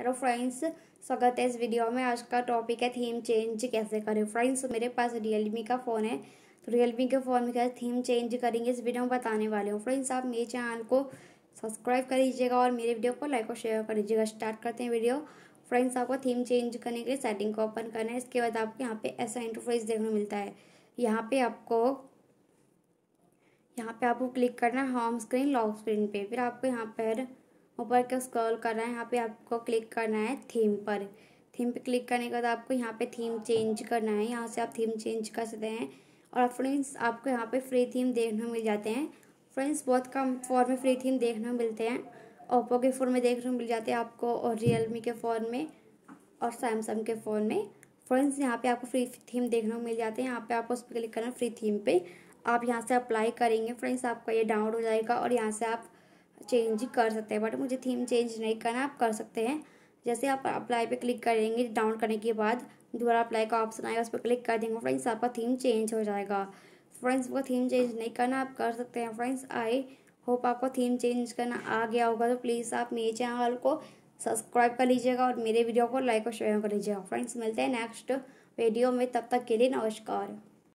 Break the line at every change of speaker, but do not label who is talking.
hello friends स्वागत है इस वीडियो में आज का टॉपिक है थीम चेंज कैसे करें फ्रेंड्स मेरे पास रियलमी का फ़ोन है तो रियलमी के फ़ोन में कैसे थीम चेंज करेंगे इस वीडियो में बताने वाले हूँ फ्रेंड्स आप मेरे चैनल को सब्सक्राइब कर लीजिएगा और मेरे वीडियो को लाइक और शेयर कर लीजिएगा स्टार्ट करते हैं वीडियो फ्रेंड्स आपको थीम चेंज करने के लिए सेटिंग को ओपन करना है इसके बाद आपको यहाँ पे ऐसा इंटरफेस देखने को मिलता है यहाँ पे आपको यहाँ पे आपको क्लिक करना है होम स्क्रीन लॉक स्क्रीन पे फिर आपको यहाँ पर ऊपर का स्क्रॉल करना है यहाँ पे आपको क्लिक करना है थीम पर थीम पे क्लिक करने के बाद आपको यहाँ पे थीम चेंज करना है यहाँ से आप थीम चेंज कर सकते हैं और फ्रेंड्स आपको यहाँ पे फ्री थीम देखने मिल जाते हैं फ्रेंड्स बहुत कम फोन में फ्री थीम देखने मिलते हैं ओप्पो के फ़ोन में देखने को मिल जाते हैं आपको और रियलमी के फ़ोन में और सैमसंग के फ़ोन में फ्रेंड्स यहाँ पे आपको फ्री थीम देखने को मिल जाते हैं यहाँ पे आपको उस पर क्लिक करना फ्री थीम पे आप यहाँ से अप्लाई करेंगे फ्रेंड्स आपका ये डाउनलोड हो जाएगा और यहाँ से आप चेंज कर सकते हैं बट मुझे थीम चेंज नहीं करना आप कर सकते हैं जैसे आप अप्लाई पे क्लिक करेंगे डाउन करने के बाद दोबारा अप्लाई का ऑप्शन आएगा उस पर क्लिक कर देंगे फ्रेंड्स आपका थीम चेंज हो जाएगा फ्रेंड्स आपका थीम चेंज नहीं करना आप कर सकते हैं फ्रेंड्स आई होप आपको थीम चेंज करना आ गया होगा तो प्लीज़ आप मेरे चैनल को सब्सक्राइब कर लीजिएगा और मेरे वीडियो को लाइक और शेयर कर लीजिएगा फ्रेंड्स मिलते हैं नेक्स्ट वीडियो में तब तक के लिए नमस्कार